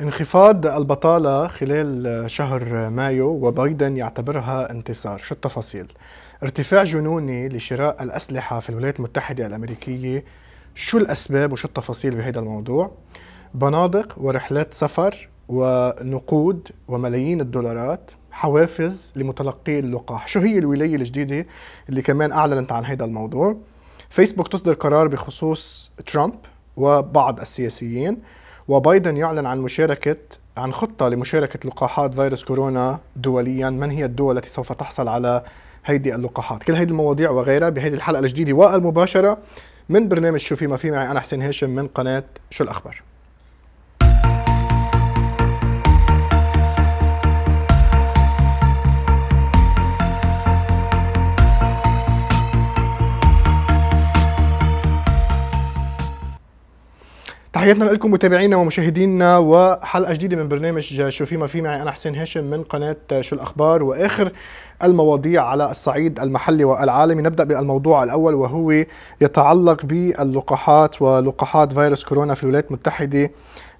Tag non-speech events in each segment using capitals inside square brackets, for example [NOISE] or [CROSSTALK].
انخفاض البطالة خلال شهر مايو وبايدن يعتبرها انتصار شو التفاصيل؟ ارتفاع جنوني لشراء الأسلحة في الولايات المتحدة الأمريكية شو الأسباب وشو التفاصيل بهذا الموضوع؟ بنادق ورحلات سفر ونقود وملايين الدولارات حوافز لمتلقي اللقاح شو هي الولاية الجديدة اللي كمان أعلنت عن هذا الموضوع؟ فيسبوك تصدر قرار بخصوص ترامب وبعض السياسيين وبايدن يعلن عن مشاركة عن خطة لمشاركة لقاحات فيروس كورونا دوليا من هي الدول التي سوف تحصل على هيدي اللقاحات كل هيدي المواضيع وغيرها بهيدي الحلقة الجديدة والمباشرة من برنامج شو ما في معي أنا حسين هاشم من قناة شو الأخبار تحياتنا لكم متابعينا ومشاهدينا وحلقه جديده من برنامج شو في ما في معي انا حسين هاشم من قناه شو الاخبار واخر المواضيع على الصعيد المحلي والعالمي نبدا بالموضوع الاول وهو يتعلق باللقاحات ولقاحات فيروس كورونا في الولايات المتحده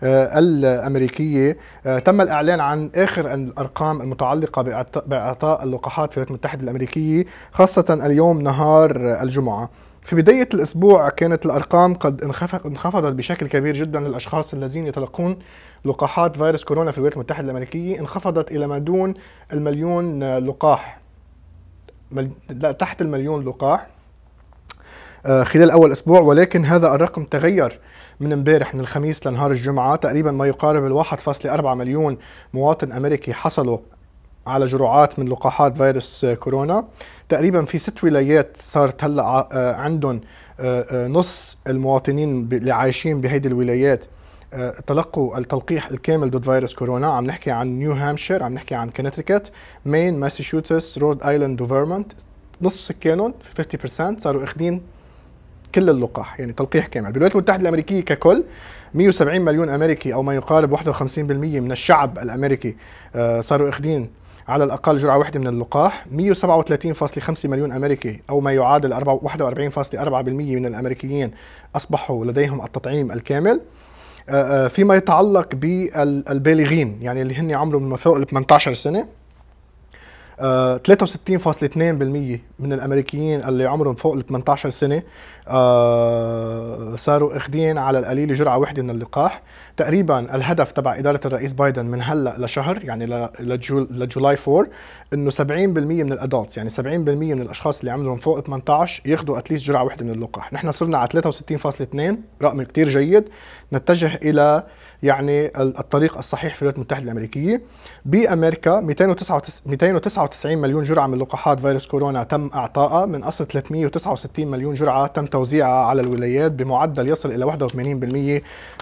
آه، الامريكيه آه، تم الاعلان عن اخر الارقام المتعلقه باعطاء اللقاحات في الولايات المتحده الامريكيه خاصه اليوم نهار الجمعه في بداية الأسبوع كانت الأرقام قد انخفضت بشكل كبير جدا للأشخاص الذين يتلقون لقاحات فيروس كورونا في الولايات المتحدة الأمريكية انخفضت إلى ما دون المليون لقاح مل... لا تحت المليون لقاح آه، خلال أول أسبوع ولكن هذا الرقم تغير من امبارح من الخميس لنهار الجمعة تقريبا ما يقارب ال 1.4 مليون مواطن أمريكي حصلوا على جرعات من لقاحات فيروس كورونا تقريبا في ست ولايات صارت هلا آه، عندهم آه، آه، نص المواطنين اللي عايشين بهيدي الولايات تلقوا التلقيح الكامل ضد فيروس كورونا عم نحكي عن نيو هامشير عم نحكي عن كونتيكت مين ماساتشوستس رود ايلاند وفيرمونت نص سكانهم 50% صاروا اخذين كل اللقاح يعني تلقيح كامل بالولايات المتحده الامريكيه ككل 170 مليون امريكي او ما يقارب 51% من الشعب الامريكي صاروا اخذين على الأقل جرعة واحدة من اللقاح 137.5 مليون أمريكي أو ما يعادل 41.4% من الأمريكيين أصبحوا لديهم التطعيم الكامل آه، آه، فيما يتعلق بالبالغين يعني اللي هن عمرهم من فوق ال 18 سنه آه 63.2% من الامريكيين اللي عمرهم فوق ال 18 سنه آه صاروا اخذين على القليله جرعه واحده من اللقاح تقريبا الهدف تبع اداره الرئيس بايدن من هلا لشهر يعني لجولاي 4 انه 70% من الادلتس يعني 70% من الاشخاص اللي عمرهم فوق 18 ياخذوا اتليست جرعه واحده من اللقاح نحن صرنا على 63.2 رقم كثير جيد نتجه الى يعني الطريق الصحيح في الولايات المتحده الامريكيه بامريكا 299 مليون جرعه من لقاحات فيروس كورونا تم اعطائها من اصل 369 مليون جرعه تم توزيعها على الولايات بمعدل يصل الى 81%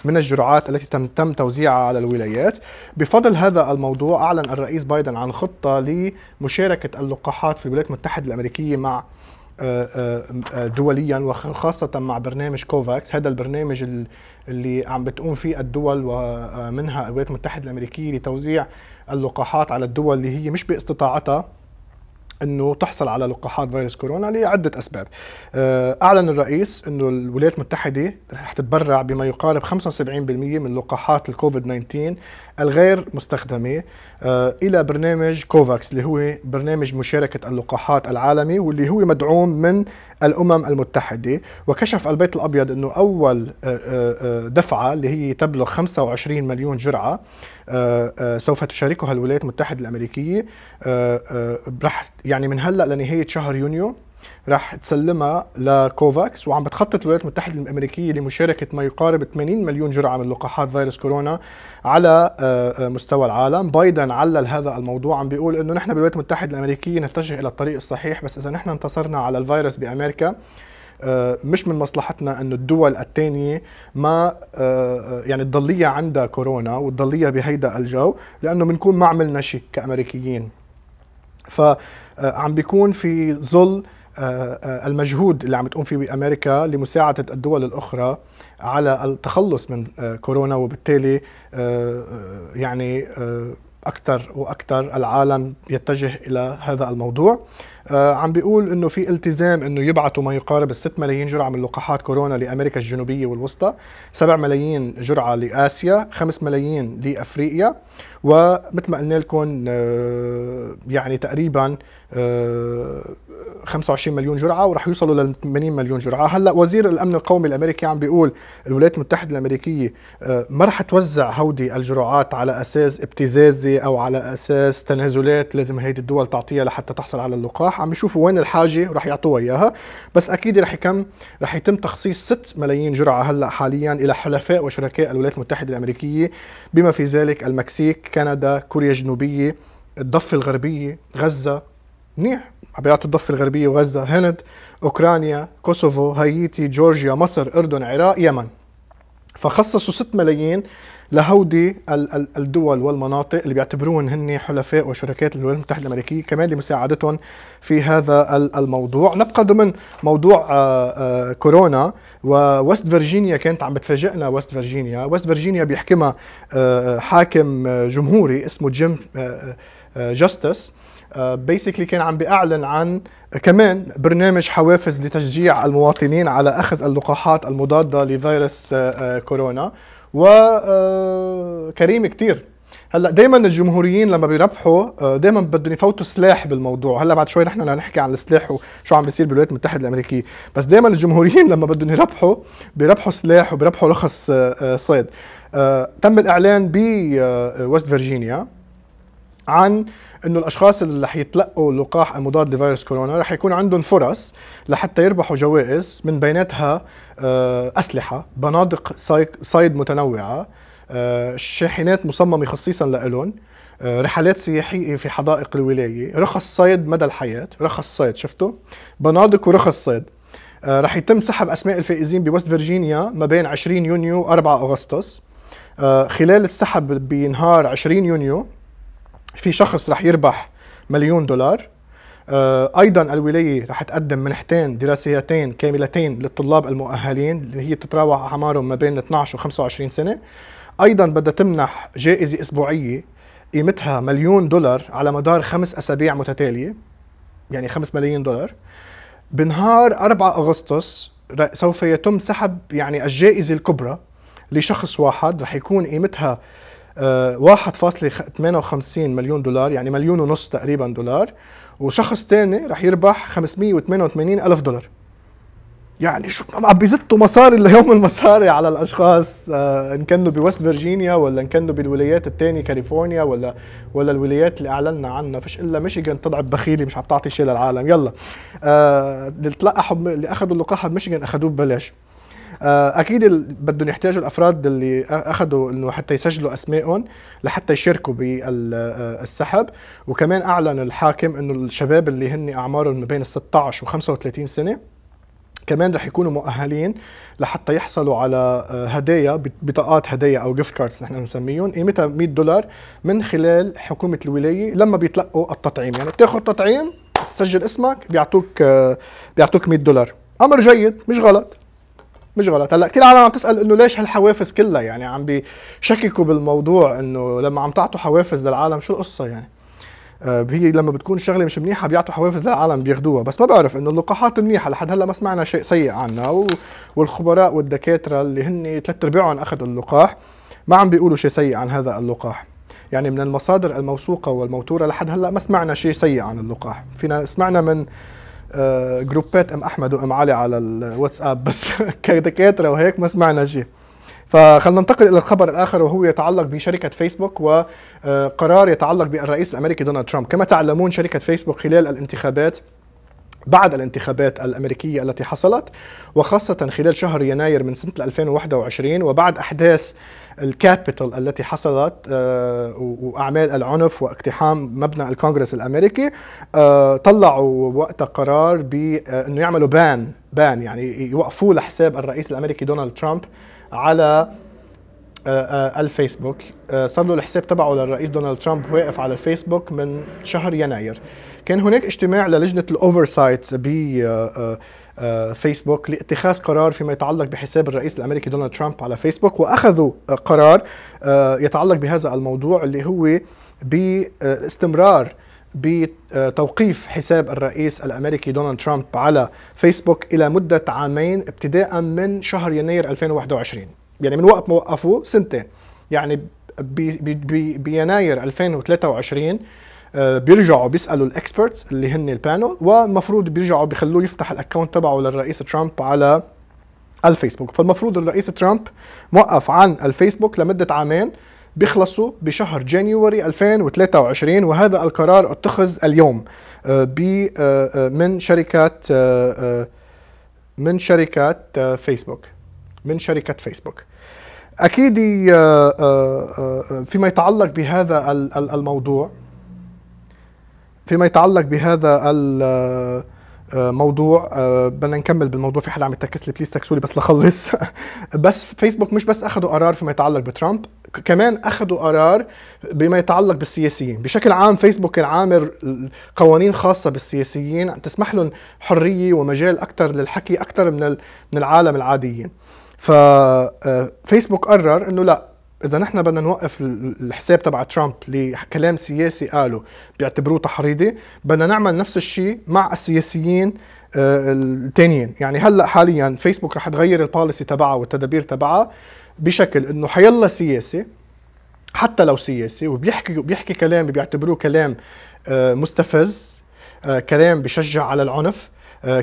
من الجرعات التي تم تم توزيعها على الولايات بفضل هذا الموضوع اعلن الرئيس بايدن عن خطه لمشاركه اللقاحات في الولايات المتحده الامريكيه مع آه، آه، آه، دوليا وخاصة مع برنامج كوفاكس هذا البرنامج اللي عم بتقوم فيه الدول ومنها الولايات المتحدة الأمريكية لتوزيع اللقاحات على الدول اللي هي مش باستطاعتها انه تحصل على لقاحات فيروس كورونا لعده اسباب. اعلن الرئيس انه الولايات المتحده رح تتبرع بما يقارب 75% من لقاحات الكوفيد 19 الغير مستخدمة آه، إلى برنامج كوفاكس اللي هو برنامج مشاركة اللقاحات العالمي واللي هو مدعوم من الأمم المتحدة وكشف البيت الأبيض أنه أول آه، آه، دفعة اللي هي تبلغ 25 مليون جرعة سوف تشاركها الولايات المتحدة الأمريكية رح يعني من هلأ لنهاية شهر يونيو رح تسلمها لكوفاكس وعم بتخطط الولايات المتحده الامريكيه لمشاركه ما يقارب 80 مليون جرعه من لقاحات فيروس كورونا على آه، آه، مستوى العالم، بايدن علل هذا الموضوع عم بيقول انه نحن بالولايات المتحده الامريكيه نتجه الى الطريق الصحيح بس اذا نحن انتصرنا على الفيروس بامريكا آه، مش من مصلحتنا انه الدول الثانيه ما يعني تضليها عندها كورونا وتضليها بهيدا الجو لانه بنكون ما عملنا شيء كامريكيين فعم بيكون في ظل آه، آه، المجهود اللي عم تقوم فيه بامريكا لمساعده الدول الاخرى على التخلص من آه، كورونا وبالتالي يعني اكثر واكثر العالم يتجه الى هذا الموضوع عم بيقول انه في التزام انه يبعثوا ما يقارب ال 6 ملايين جرعه من لقاحات كورونا لامريكا الجنوبيه والوسطى 7 ملايين جرعه لاسيا 5 ملايين لافريقيا ومثل ما قلنا لكم آه، يعني تقريبا 25 آه، مليون جرعه ورح يوصلوا لل 80 مليون جرعه هلا وزير الامن القومي الامريكي عم بيقول الولايات المتحده الامريكيه آه، ما رح توزع هودي الجرعات على اساس ابتزازي او على اساس تنازلات لازم هيدي الدول تعطيها لحتى تحصل على اللقاح عم يشوفوا وين الحاجه ورح يعطوها اياها بس اكيد رح يكم رح يتم تخصيص 6 ملايين جرعه هلا حاليا الى حلفاء وشركاء الولايات المتحده الامريكيه بما في ذلك المكسيك كندا كوريا الجنوبيه الضفه الغربيه غزه منيح عبيات الضفه الغربيه وغزه هند اوكرانيا كوسوفو هايتي جورجيا مصر اردن عراق يمن فخصصوا 6 ملايين لهودي الدول والمناطق اللي بيعتبروهم هن حلفاء وشركات الولايات المتحده الامريكيه كمان لمساعدتهم في هذا الموضوع نبقى ضمن موضوع آه، آه، كورونا وويست فيرجينيا كانت عم بتفاجئنا ويست فيرجينيا ويست فيرجينيا بيحكمها آه، حاكم جمهوري اسمه جيم جاستس بيسكلي كان عم بيعلن عن كمان برنامج حوافز لتشجيع المواطنين على اخذ اللقاحات المضاده لفيروس كورونا وكريم آه، كتير هلا دائما الجمهوريين لما بيربحوا آه، دائما بدهم يفوتوا سلاح بالموضوع هلا بعد شوي نحن رح نحكي عن السلاح وشو عم بيصير بالولايات المتحده الامريكيه بس دائما الجمهوريين [LAUGHS] لما بدهم يربحوا بيربحوا سلاح وبيربحوا رخص آه، صيد تم الاعلان بويست فيرجينيا عن انه الاشخاص اللي رح يتلقوا لقاح المضاد لفيروس كورونا رح يكون عندهم فرص لحتى يربحوا جوائز من بيناتها آه، اسلحه، بنادق صيد متنوعه، آه، شاحنات مصممه خصيصا لإلهم آه، رحلات سياحية في حدائق الولاية رخص صيد مدى الحياة رخص صيد شفتوا بنادق ورخص صيد رح يتم سحب أسماء الفائزين بوست فيرجينيا ما بين 20 يونيو و 4 أغسطس خلال السحب بنهار 20 يونيو في شخص رح يربح مليون دولار آه، ايضا الولايه رح تقدم منحتين دراسيتين كاملتين للطلاب المؤهلين اللي هي تتراوح اعمارهم ما بين 12 و 25 سنه ايضا بدها تمنح جائزه اسبوعيه قيمتها مليون دولار على مدار خمس اسابيع متتاليه يعني 5 ملايين دولار بنهار 4 اغسطس سوف يتم سحب يعني الجائزه الكبرى لشخص واحد رح يكون قيمتها 1.58 مليون دولار يعني مليون ونص تقريبا دولار وشخص تاني رح يربح 588 ألف دولار يعني شو عم بيزتوا مصاري ليوم المصاري على الاشخاص آه، ان كانوا بوست فيرجينيا ولا ان كانوا بالولايات الثانيه كاليفورنيا ولا ولا الولايات اللي اعلنا عنها فش الا ميشيغان تضعف بخيله مش عم تعطي شيء للعالم يلا آه، اللي تلقحوا اللي اخذوا اللقاح بميشيغان اخذوه ببلاش آه، اكيد بدهم يحتاجوا الافراد اللي اخذوا انه حتى يسجلوا اسمائهم لحتى يشاركوا بالسحب آه، وكمان اعلن الحاكم انه الشباب اللي هن اعمارهم ما بين 16 و 35 سنه كمان رح يكونوا مؤهلين لحتى يحصلوا على آه، هدايا بطاقات هدايا او جيفت كاردز نحن بنسميهم قيمتها 100 دولار من خلال حكومه الولايه لما بيتلقوا التطعيم يعني بتاخذ تطعيم تسجل اسمك بيعطوك بيعطوك 100 دولار امر جيد مش غلط مش غلط هلا كثير عالم عم تسال انه ليش هالحوافز كلها يعني عم بيشككوا بالموضوع انه لما عم تعطوا حوافز للعالم شو القصه يعني آه، هي لما بتكون شغله مش منيحه بيعطوا حوافز للعالم بياخدوها بس ما بعرف انه اللقاحات منيحه لحد هلا ما سمعنا شيء سيء عنها و... والخبراء والدكاتره اللي هن ثلاث ارباعهم اخذوا اللقاح ما عم بيقولوا شيء سيء عن هذا اللقاح يعني من المصادر الموثوقه والموتوره لحد هلا ما سمعنا شيء سيء عن اللقاح فينا سمعنا من آه، جروبات ام احمد وام علي على الواتساب بس [LAUGHS] كدكاتره وهيك ما سمعنا شيء فخلنا ننتقل الى الخبر الاخر وهو يتعلق بشركه فيسبوك وقرار آه، يتعلق بالرئيس الامريكي دونالد ترامب كما تعلمون شركه فيسبوك خلال الانتخابات بعد الانتخابات الأمريكية التي حصلت وخاصة خلال شهر يناير من سنة 2021 وبعد أحداث الكابيتال التي حصلت آه، وأعمال العنف واقتحام مبنى الكونغرس الأمريكي آه، طلعوا وقتها قرار بأنه آه، يعملوا بان بان يعني يوقفوا لحساب الرئيس الأمريكي دونالد ترامب على آه، آه، الفيسبوك آه، صار له الحساب تبعه للرئيس دونالد ترامب واقف على فيسبوك من شهر يناير كان هناك اجتماع للجنة الأوفرسايت بفيسبوك لاتخاذ قرار فيما يتعلق بحساب الرئيس الأمريكي دونالد ترامب على فيسبوك وأخذوا قرار يتعلق بهذا الموضوع اللي هو باستمرار بتوقيف حساب الرئيس الامريكي دونالد ترامب على فيسبوك الى مده عامين ابتداء من شهر يناير 2021 يعني من وقت ما وقفوه سنتين يعني بيناير 2023 آه، بيرجعوا بيسالوا الاكسبرتس اللي هن البانل والمفروض بيرجعوا بيخلوه يفتح الاكونت تبعه للرئيس ترامب على الفيسبوك فالمفروض الرئيس ترامب موقف عن الفيسبوك لمده عامين بيخلصوا بشهر جانيوري 2023 وهذا القرار اتخذ اليوم آه، آه، من شركات من شركات فيسبوك من شركه فيسبوك. اكيد آه، آه، آه، فيما يتعلق بهذا الموضوع فيما يتعلق بهذا الموضوع بدنا نكمل بالموضوع في حدا عم يتكس لي بليز تكسولي بس لخلص [LAUGHS] بس فيسبوك مش بس اخذوا قرار فيما يتعلق بترامب كمان اخذوا قرار بما يتعلق بالسياسيين بشكل عام فيسبوك كان عامل قوانين خاصه بالسياسيين تسمح لهم حريه ومجال اكثر للحكي اكثر من من العالم العاديين ففيسبوك آه، قرر انه لا اذا نحن بدنا نوقف الحساب تبع ترامب لكلام سياسي قاله بيعتبروه تحريضي بدنا نعمل نفس الشيء مع السياسيين آه، الثانيين يعني هلا حاليا فيسبوك رح تغير البوليسي تبعها والتدابير تبعها بشكل انه حيلا سياسي حتى لو سياسي وبيحكي بيحكي كلام بيعتبروه كلام آه، مستفز كلام بشجع على العنف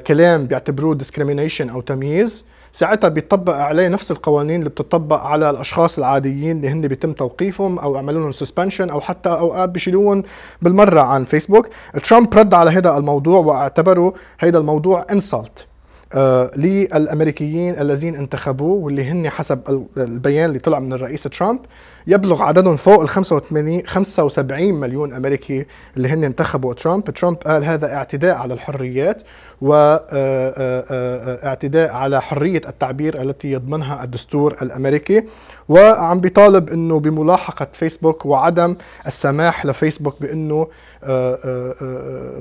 كلام بيعتبروه ديسكريميشن او تمييز ساعتها بيطبق عليه نفس القوانين اللي بتطبق على الاشخاص العاديين اللي هن بيتم توقيفهم او عملوا لهم سسبنشن او حتى اوقات بيشيلوهم بالمره عن فيسبوك ترامب رد على هذا الموضوع واعتبره هذا الموضوع انسلت آه، للامريكيين الذين انتخبوه واللي هن حسب البيان اللي طلع من الرئيس ترامب يبلغ عددهم فوق ال 85 75 مليون امريكي اللي هن انتخبوا ترامب، ترامب قال هذا اعتداء على الحريات واعتداء آه، آه، على حريه التعبير التي يضمنها الدستور الامريكي وعم بيطالب انه بملاحقه فيسبوك وعدم السماح لفيسبوك بانه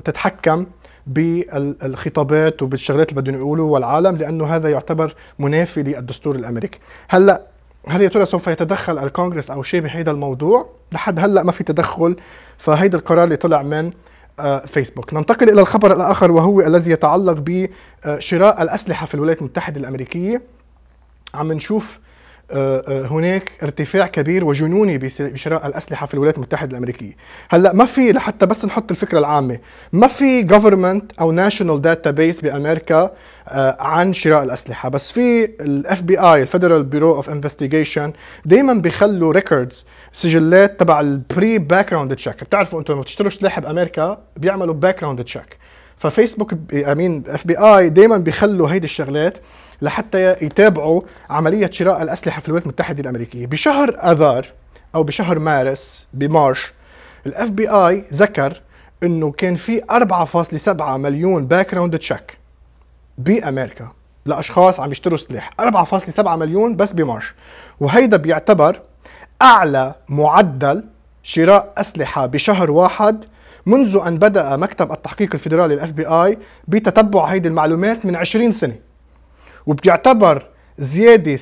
تتحكم بالخطابات وبالشغلات اللي بدهم يقولوها العالم لانه هذا يعتبر منافي للدستور الامريكي هلا هل يا ترى سوف يتدخل الكونغرس او شيء بهذا الموضوع لحد هلا ما في تدخل فهيدا القرار اللي طلع من آه، فيسبوك ننتقل إلى الخبر الآخر وهو الذي يتعلق بشراء الأسلحة في الولايات المتحدة الأمريكية عم نشوف آه، آه، هناك ارتفاع كبير وجنوني بشراء الاسلحه في الولايات المتحده الامريكيه هلا ما في لحتى بس نحط الفكره العامه ما في government او ناشونال database بامريكا آه، عن شراء الاسلحه بس في الاف بي اي الفيدرال بيرو اوف Investigation دائما بيخلوا ريكوردز سجلات تبع البري باك جراوند تشيك بتعرفوا انتم لما تشتروا سلاح بامريكا بيعملوا background check تشيك ففيسبوك امين اف بي اي دائما بيخلوا هيدي الشغلات لحتى يتابعوا عملية شراء الأسلحة في الولايات المتحدة الأمريكية بشهر أذار أو بشهر مارس بمارش الاف بي اي ذكر انه كان في 4.7 مليون باك جراوند تشيك بامريكا لاشخاص عم يشتروا سلاح 4.7 مليون بس بمارش وهيدا بيعتبر اعلى معدل شراء اسلحه بشهر واحد منذ ان بدا مكتب التحقيق الفيدرالي الاف بي اي بتتبع هيدي المعلومات من 20 سنه وبيعتبر زيادة 77%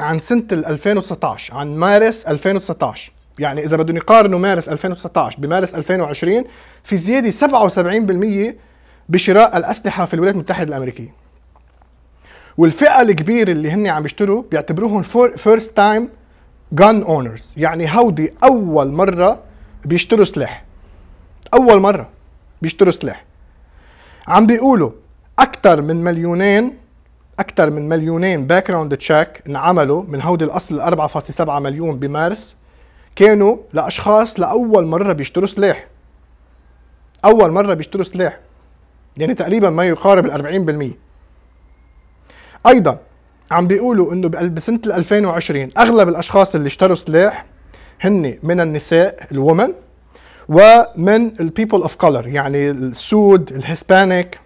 عن سنة 2019 عن مارس 2019 يعني إذا بدهم يقارنوا مارس 2019 بمارس 2020 في زيادة 77% بشراء الأسلحة في الولايات المتحدة الأمريكية والفئة الكبيرة اللي هن عم يشتروا بيعتبروهم first تايم gun اونرز يعني هودي أول مرة بيشتروا سلاح أول مرة بيشتروا سلاح عم بيقولوا اكثر من مليونين اكثر من مليونين باك جراوند تشيك انعملوا من هودي الاصل 4.7 مليون بمارس كانوا لاشخاص لاول مره بيشتروا سلاح اول مره بيشتروا سلاح يعني تقريبا ما يقارب ال 40% ايضا عم بيقولوا انه بسنه 2020 اغلب الاشخاص اللي اشتروا سلاح هن من النساء الومن ومن البيبل اوف كولر يعني السود الهسبانيك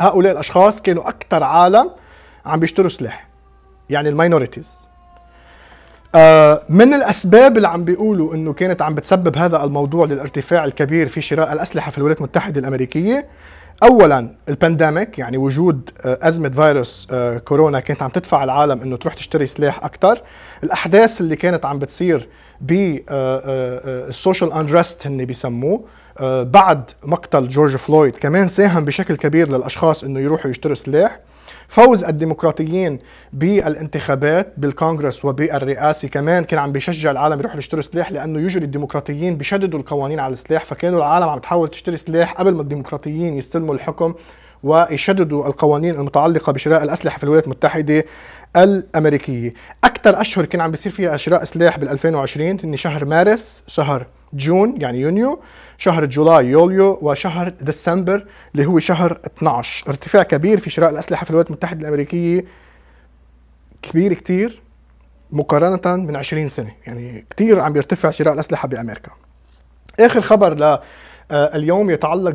هؤلاء الاشخاص كانوا اكثر عالم عم بيشتروا سلاح يعني الماينوريتيز آه، من الاسباب اللي عم بيقولوا انه كانت عم بتسبب هذا الموضوع للارتفاع الكبير في شراء الاسلحه في الولايات المتحده الامريكيه اولا البانديميك يعني وجود آه، ازمه فيروس آه، كورونا كانت عم تدفع العالم انه تروح تشتري سلاح اكثر الاحداث اللي كانت عم بتصير بالسوشيال اندرست هن بيسموه آه، بعد مقتل جورج فلويد كمان ساهم بشكل كبير للاشخاص انه يروحوا يشتروا سلاح فوز الديمقراطيين بالانتخابات بالكونغرس وبالرئاسة كمان كان عم بيشجع العالم يروحوا يشتروا سلاح لانه يجري الديمقراطيين بيشددوا القوانين على السلاح فكانوا العالم عم تحاول تشتري سلاح قبل ما الديمقراطيين يستلموا الحكم ويشددوا القوانين المتعلقه بشراء الاسلحه في الولايات المتحده الامريكيه اكثر اشهر كان عم بيصير فيها شراء سلاح بال2020 شهر مارس شهر جون يعني يونيو شهر جولاي يوليو وشهر ديسمبر اللي هو شهر 12 ارتفاع كبير في شراء الأسلحة في الولايات المتحدة الأمريكية كبير كتير مقارنة من 20 سنة يعني كتير عم يرتفع شراء الأسلحة بأمريكا آخر خبر ل آه، اليوم يتعلق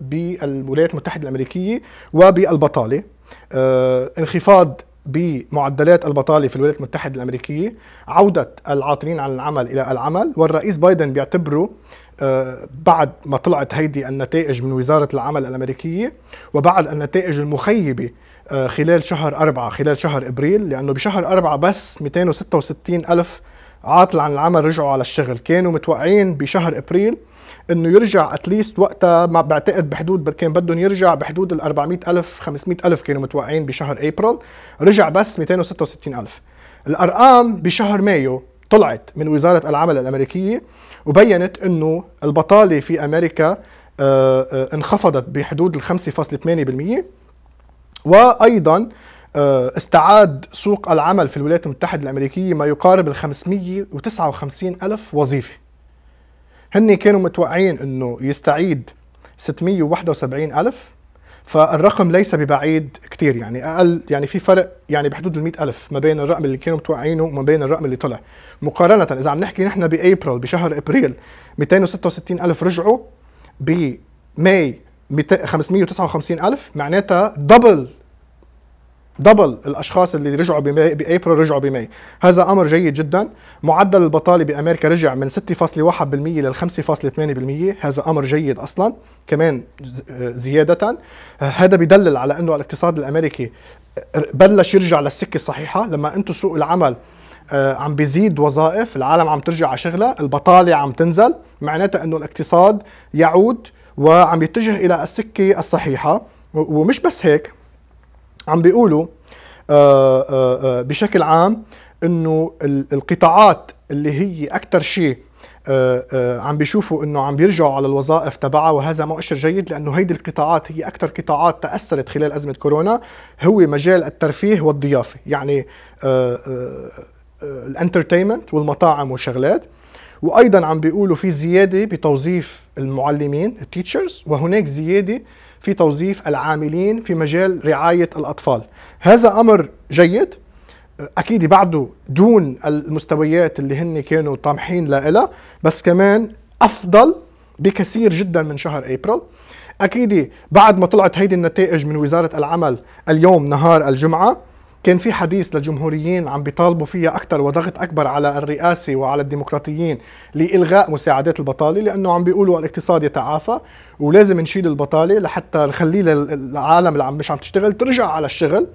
بالولايات آه، المتحدة الأمريكية وبالبطالة آه، انخفاض بمعدلات البطاله في الولايات المتحده الامريكيه عوده العاطلين عن العمل الى العمل والرئيس بايدن بيعتبره آه، بعد ما طلعت هيدي النتائج من وزاره العمل الامريكيه وبعد النتائج المخيبه آه، خلال شهر أربعة خلال شهر إبريل لأنه بشهر أربعة بس 266 ألف عاطل عن العمل رجعوا على الشغل كانوا متوقعين بشهر إبريل انه يرجع اتليست وقتها ما بعتقد بحدود كان بدهم يرجع بحدود ال 400 الف 500 الف كانوا متوقعين بشهر ابريل رجع بس 266 الف الارقام بشهر مايو طلعت من وزاره العمل الامريكيه وبينت انه البطاله في امريكا آه، آه، انخفضت بحدود ال 5.8% وايضا آه، استعاد سوق العمل في الولايات المتحده الامريكيه ما يقارب ال 559 الف وظيفه هن كانوا متوقعين انه يستعيد 671 الف فالرقم ليس ببعيد كثير يعني اقل يعني في فرق يعني بحدود ال ألف ما بين الرقم اللي كانوا متوقعينه وما بين الرقم اللي طلع مقارنه اذا عم نحكي نحن بابريل بشهر ابريل 266 الف رجعوا بماي 559 الف معناتها دبل دبل الاشخاص اللي رجعوا بابريل رجعوا بماي هذا امر جيد جدا معدل البطاله بامريكا رجع من 6.1% لل 5.8% هذا امر جيد اصلا كمان زياده هذا بدلل على انه الاقتصاد الامريكي بلش يرجع للسكه الصحيحه لما انتم سوق العمل آه، عم بيزيد وظائف العالم عم ترجع على شغلها البطاله عم تنزل معناتها انه الاقتصاد يعود وعم يتجه الى السكه الصحيحه ومش بس هيك عم بيقولوا آه، آه، آه، بشكل عام انه القطاعات اللي هي اكثر شيء عم بيشوفوا انه عم بيرجعوا على الوظائف تبعها وهذا مؤشر جيد لانه هيدي القطاعات هي اكثر قطاعات تاثرت خلال ازمه كورونا هو مجال الترفيه والضيافه يعني الانترتينمنت والمطاعم وشغلات وايضا عم بيقولوا في زياده بتوظيف المعلمين التيتشرز وهناك زياده في توظيف العاملين في مجال رعاية الأطفال هذا أمر جيد اكيد بعده دون المستويات اللي هن كانوا طامحين لها بس كمان افضل بكثير جدا من شهر ابريل اكيد بعد ما طلعت هيدي النتائج من وزاره العمل اليوم نهار الجمعه كان في حديث للجمهوريين عم بيطالبوا فيها اكثر وضغط اكبر على الرئاسه وعلى الديمقراطيين لالغاء مساعدات البطاله لانه عم بيقولوا الاقتصاد يتعافى ولازم نشيل البطاله لحتى نخليه للعالم اللي عم مش عم تشتغل ترجع على الشغل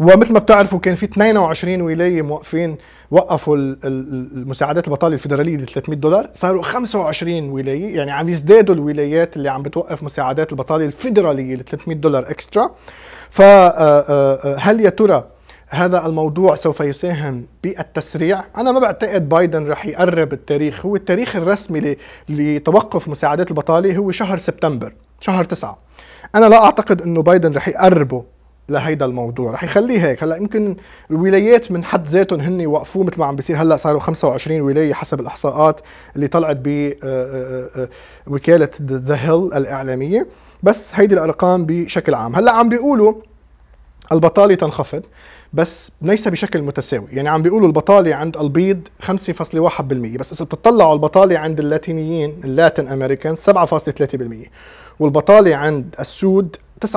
ومثل ما بتعرفوا كان في 22 ولايه موقفين وقفوا المساعدات البطاله الفدراليه ل 300 دولار صاروا 25 ولايه يعني عم يزدادوا الولايات اللي عم بتوقف مساعدات البطاله الفدراليه ل 300 دولار اكسترا فهل آه، آه، آه، يا ترى هذا الموضوع سوف يساهم بالتسريع أنا ما بعتقد بايدن رح يقرب التاريخ هو التاريخ الرسمي لتوقف مساعدات البطالة هو شهر سبتمبر شهر تسعة أنا لا أعتقد أنه بايدن رح يقربه لهيدا الموضوع رح يخليه هيك هلا يمكن الولايات من حد ذاتهم هن يوقفوه مثل ما عم بيصير هلا صاروا 25 ولايه حسب الاحصاءات اللي طلعت ب آه، آه، آه، وكاله ذا هيل الاعلاميه بس هيدي الارقام بشكل عام هلا عم بيقولوا البطاله تنخفض بس ليس بشكل متساوي يعني عم بيقولوا البطالة عند البيض 5.1% بس إذا بتطلعوا البطالة عند اللاتينيين اللاتين أمريكان 7.3% والبطالة عند السود 9.1%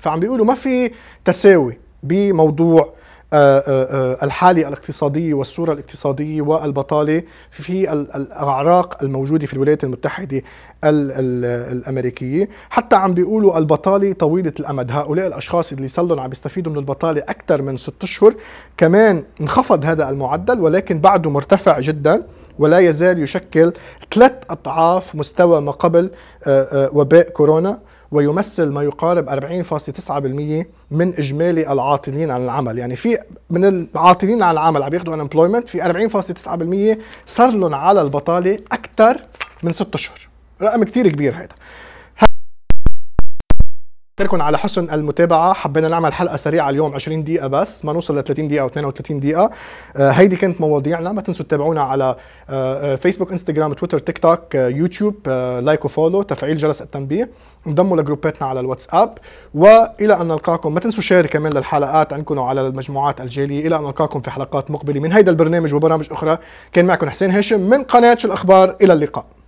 فعم بيقولوا ما في تساوي بموضوع آه، آه، آه، الحالة الاقتصادية والصورة الاقتصادية والبطالة في الأعراق الموجودة في الولايات المتحدة الأمريكية حتى عم بيقولوا البطالة طويلة الأمد هؤلاء الأشخاص اللي صار عم بيستفيدوا من البطالة أكثر من ست أشهر كمان انخفض هذا المعدل ولكن بعده مرتفع جداً ولا يزال يشكل ثلاث أضعاف مستوى ما قبل وباء كورونا ويمثل ما يقارب 40.9% من اجمالي العاطلين عن العمل يعني في من العاطلين عن العمل عم ياخذوا امبلويمنت في 40.9% صار لهم على البطاله اكثر من 6 اشهر رقم كثير كبير هذا. نترككم على حسن المتابعه حبينا نعمل حلقه سريعه اليوم 20 دقيقه بس ما نوصل ل 30 دقيقه او 32 دقيقه آه، هيدي كانت مواضيعنا ما تنسوا تتابعونا على فيسبوك انستغرام تويتر تيك توك يوتيوب لايك وفولو تفعيل جرس التنبيه انضموا لجروباتنا على الواتساب والى ان نلقاكم ما تنسوا شير كمان للحلقات عندكم على المجموعات الجاليه الى ان نلقاكم في حلقات مقبله من هيدا البرنامج وبرامج اخرى كان معكم حسين هاشم من قناه الاخبار الى اللقاء